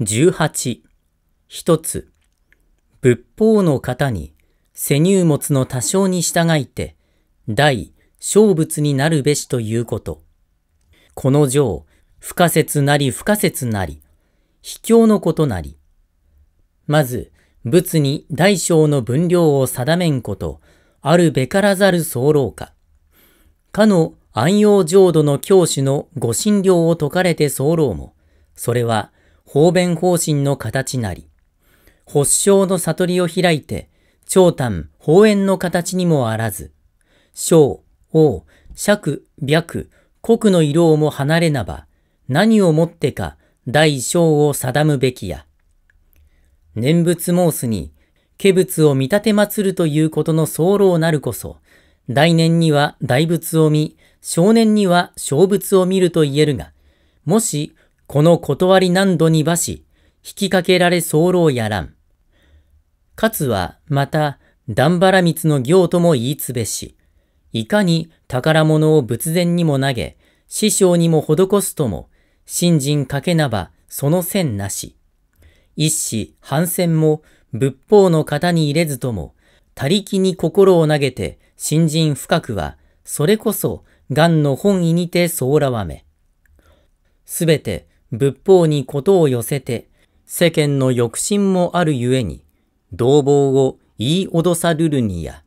18一つ仏法の方に世入物の多少に従いて大小物になるべしということこの上不可説なり不可説なり卑怯のことなりまず仏に大小の分量を定めんことあるべからざる候かかの安養浄土の教師の御心領を説かれて候もそれは方便方針の形なり、発祥の悟りを開いて、長短、方円の形にもあらず、小、王、尺、白、国の色をも離れなば、何をもってか、大小を定むべきや。念仏申すに、化仏を見立て祭るということの僧侶なるこそ、来年には大仏を見、少年には小仏を見ると言えるが、もしこの断り何度にばし、引きかけられ候やらん。かつは、また、段原光の行とも言いつべし、いかに宝物を仏前にも投げ、師匠にも施すとも、新人かけなば、その線なし。一子、反戦も、仏法の型に入れずとも、他力に心を投げて、新人深くは、それこそ、癌の本意にて候らわめ。すべて、仏法に事を寄せて、世間の欲心もあるゆえに、同房を言い脅さるるにや、